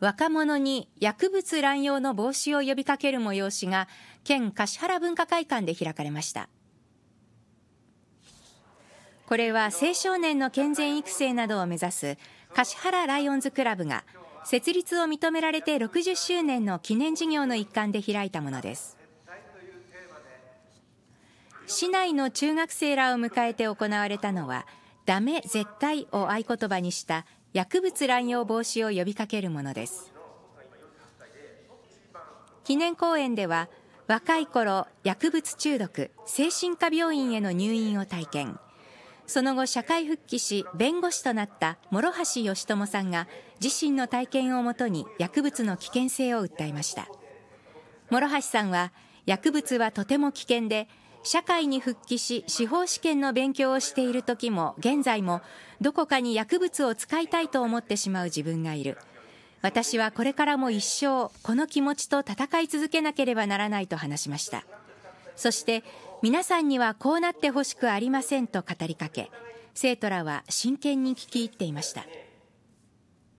若者に薬物乱用の防止を呼びかける催しが県橿原文化会館で開かれましたこれは青少年の健全育成などを目指す橿原ライオンズクラブが設立を認められて60周年の記念事業の一環で開いたものです市内の中学生らを迎えて行われたのは「ダメ絶対」を合言葉にした薬物乱用防止を呼びかけるものです記念講演では若い頃薬物中毒精神科病院への入院を体験その後社会復帰し弁護士となった諸橋義朝さんが自身の体験をもとに薬物の危険性を訴えました諸橋さんは薬物はとても危険で社会に復帰し司法試験の勉強をしている時も現在もどこかに薬物を使いたいと思ってしまう自分がいる私はこれからも一生この気持ちと戦い続けなければならないと話しましたそして皆さんにはこうなってほしくありませんと語りかけ生徒らは真剣に聞き入っていました